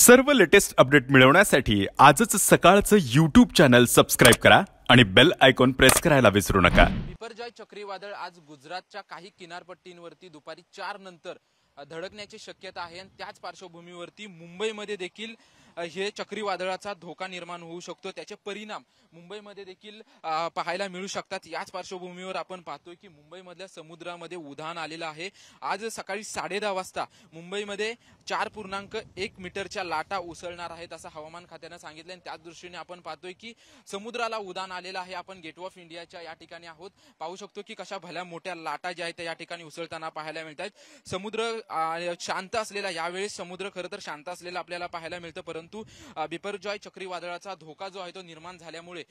सर्व latest update मिळवण्यासाठी आजच सकाळचं यूट्यूब चॅनल सबस्क्राईब करा आणि बेल आयकॉन प्रेस करायला विसरू नका विपरजॉय चक्रीवादळ आज गुजरातच्या काही किनारपट्टींवरती दुपारी चार नंतर धडकण्याची शक्यता आहे आणि त्याच पार्श्वभूमीवरती मुंबईमध्ये देखील हे चक्रीवादळाचा धोका निर्माण होऊ शकतो त्याचे परिणाम मुंबईमध्ये देखील पाहायला मिळू शकतात याच पार्श्वभूमीवर आपण पाहतोय की मुंबईमधल्या समुद्रामध्ये उधाण आलेलं आहे आज सकाळी साडे दहा वाजता मुंबईमध्ये चार पूर्णांक एक मीटरच्या लाटा उसळणार आहेत असं हवामान खात्यानं सांगितलं आणि त्याच दृष्टीने आपण पाहतोय की समुद्राला उधाण आलेलं आहे आपण गेट ऑफ इंडियाच्या या ठिकाणी आहोत पाहू शकतो की कशा भल्या मोठ्या लाटा ज्या आहेत त्या या ठिकाणी उसळताना पाहायला मिळतात समुद्र शांत असलेला यावेळेस समुद्र खरं तर शांत असलेला आपल्याला पाहायला मिळतं परंतु परंतु बिपरजॉय चक्रीवादळाचा धोका जो आहे तो निर्माण झाल्यामुळे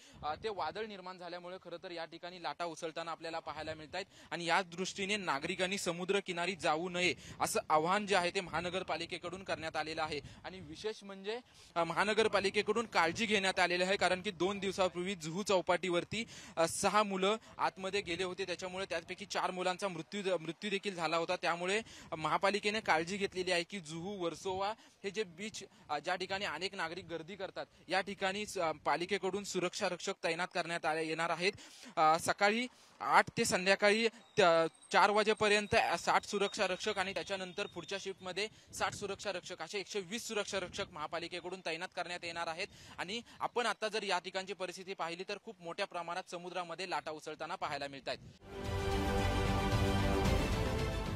ते वादळ निर्माण झाल्यामुळे खरं तर या ठिकाणी लाटा उसळताना आपल्याला पाहायला मिळत आहेत आणि या दृष्टीने नागरिकांनी समुद्र किनारी जाऊ नये असं आव्हान जे आहे ते महानगरपालिकेकडून करण्यात आलेलं आहे आणि विशेष म्हणजे महानगरपालिकेकडून काळजी घेण्यात आलेली आहे कारण की दोन दिवसापूर्वी जुहू चौपाटीवरती सहा मुलं आतमध्ये गेले होते त्याच्यामुळे त्यापैकी चार मुलांचा मृत्यू मृत्यू देखील झाला होता त्यामुळे महापालिकेने काळजी घेतलेली आहे की जुहू वर्सोवा हे जे बीच ज्या ठिकाणी ठिकाणी अनेक नागरिक गर्दी करतात या ठिकाणी पालिकेकडून सुरक्षा रक्षक तैनात करण्यात आले येणार आहेत सकाळी आठ ते संध्याकाळी चार वाजेपर्यंत साठ सुरक्षा रक्षक आणि त्याच्यानंतर पुढच्या मध्ये साठ सुरक्षा रक्षक असे एकशे वीस सुरक्षा रक्षक महापालिकेकडून तैनात करण्यात येणार आहेत आणि आपण आता जर या ठिकाणची परिस्थिती पाहिली तर खूप मोठ्या प्रमाणात समुद्रामध्ये लाटा उसळताना पाहायला मिळत आहेत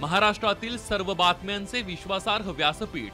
महाराष्ट्रातील सर्व बातम्यांचे विश्वासार्ह व्यासपीठ